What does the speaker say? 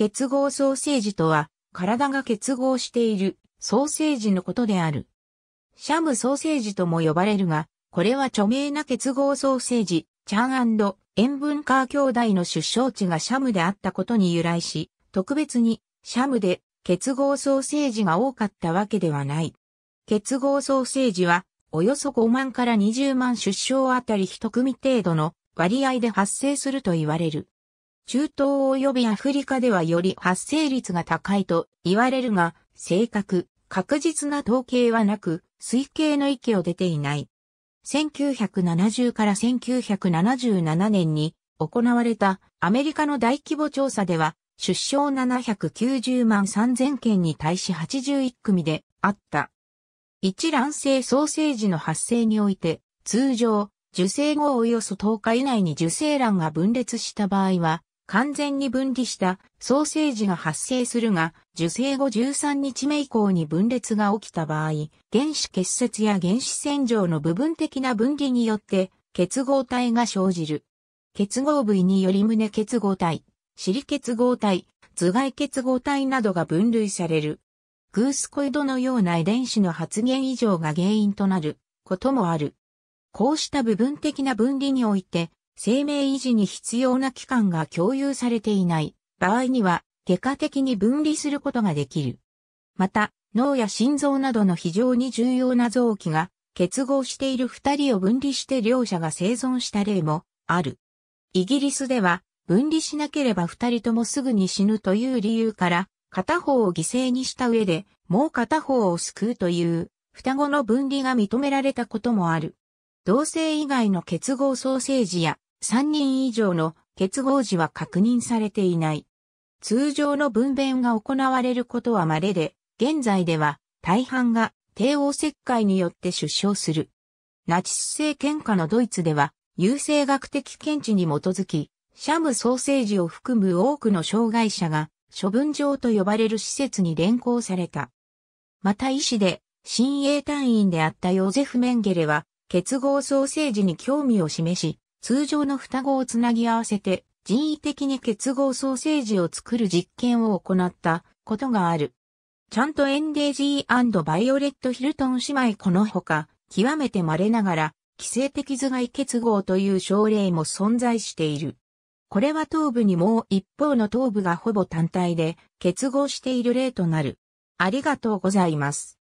結合ソーセージとは、体が結合しているソーセージのことである。シャムソーセージとも呼ばれるが、これは著名な結合ソーセージ、チャン塩分カー兄弟の出生地がシャムであったことに由来し、特別にシャムで結合ソーセージが多かったわけではない。結合ソーセージは、およそ5万から20万出生あたり1組程度の割合で発生すると言われる。中東及びアフリカではより発生率が高いと言われるが、正確、確実な統計はなく、推計の域を出ていない。1970から1977年に行われたアメリカの大規模調査では、出生790万3000件に対し81組であった。一卵性創生児の発生において、通常、受精後およそ10日以内に受精卵が分裂した場合は、完全に分離したソーセージが発生するが、受精後13日目以降に分裂が起きた場合、原子結節や原子線上の部分的な分離によって結合体が生じる。結合部位により胸結合体、尻結合体、頭蓋結合体などが分類される。グースコイドのような遺伝子の発現異常が原因となることもある。こうした部分的な分離において、生命維持に必要な期間が共有されていない場合には、外科的に分離することができる。また、脳や心臓などの非常に重要な臓器が結合している二人を分離して両者が生存した例もある。イギリスでは分離しなければ二人ともすぐに死ぬという理由から片方を犠牲にした上でもう片方を救うという双子の分離が認められたこともある。同性以外の結合ソーセージや3人以上の結合時は確認されていない。通常の分娩が行われることは稀で、現在では大半が帝王切開によって出生する。ナチス政権下のドイツでは、優生学的検知に基づき、シャムソーセージを含む多くの障害者が、処分場と呼ばれる施設に連行された。また医師で、親衛隊員であったヨゼフ・メンゲレは、結合ソーセージに興味を示し、通常の双子をつなぎ合わせて人為的に結合ソーセージを作る実験を行ったことがある。ちゃんとエンデージーバイオレット・ヒルトン姉妹このほか、極めて稀ながら、寄生的頭蓋結合という症例も存在している。これは頭部にもう一方の頭部がほぼ単体で結合している例となる。ありがとうございます。